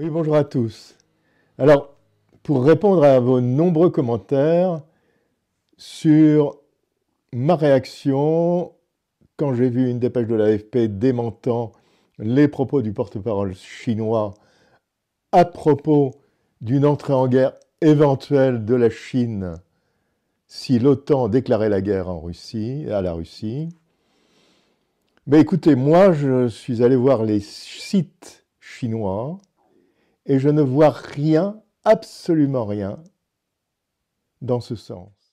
Oui, bonjour à tous. Alors, pour répondre à vos nombreux commentaires sur ma réaction quand j'ai vu une dépêche de l'AFP démentant les propos du porte-parole chinois à propos d'une entrée en guerre éventuelle de la Chine si l'OTAN déclarait la guerre en Russie, à la Russie. écoutez, moi, je suis allé voir les sites chinois et je ne vois rien, absolument rien, dans ce sens.